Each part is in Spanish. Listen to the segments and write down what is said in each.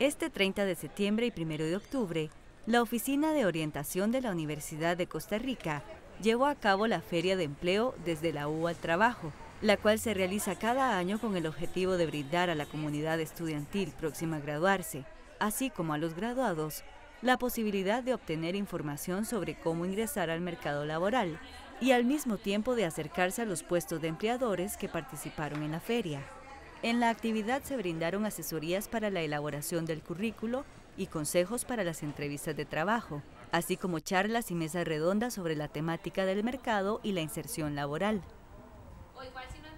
Este 30 de septiembre y 1 de octubre, la Oficina de Orientación de la Universidad de Costa Rica llevó a cabo la Feria de Empleo desde la U al Trabajo, la cual se realiza cada año con el objetivo de brindar a la comunidad estudiantil próxima a graduarse, así como a los graduados, la posibilidad de obtener información sobre cómo ingresar al mercado laboral y al mismo tiempo de acercarse a los puestos de empleadores que participaron en la feria. En la actividad se brindaron asesorías para la elaboración del currículo y consejos para las entrevistas de trabajo, así como charlas y mesas redondas sobre la temática del mercado y la inserción laboral.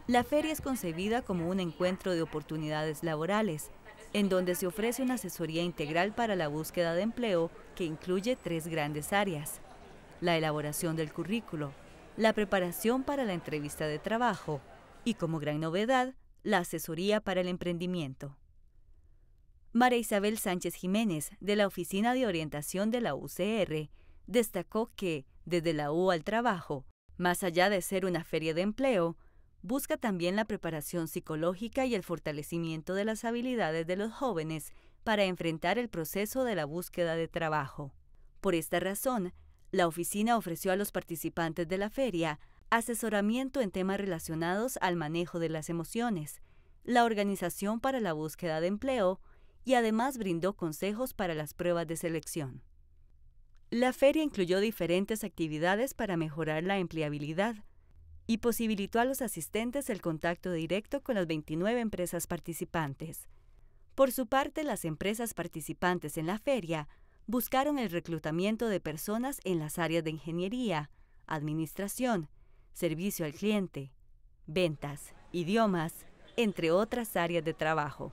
La feria es concebida como un encuentro de oportunidades laborales, en donde se ofrece una asesoría integral para la búsqueda de empleo que incluye tres grandes áreas. La elaboración del currículo, la preparación para la entrevista de trabajo y como gran novedad, la asesoría para el emprendimiento. María Isabel Sánchez Jiménez, de la Oficina de Orientación de la UCR, destacó que, desde la U al trabajo, más allá de ser una feria de empleo, busca también la preparación psicológica y el fortalecimiento de las habilidades de los jóvenes para enfrentar el proceso de la búsqueda de trabajo. Por esta razón, la oficina ofreció a los participantes de la feria asesoramiento en temas relacionados al manejo de las emociones, la organización para la búsqueda de empleo y además brindó consejos para las pruebas de selección. La feria incluyó diferentes actividades para mejorar la empleabilidad y posibilitó a los asistentes el contacto directo con las 29 empresas participantes. Por su parte, las empresas participantes en la feria buscaron el reclutamiento de personas en las áreas de ingeniería, administración, servicio al cliente, ventas, idiomas, entre otras áreas de trabajo.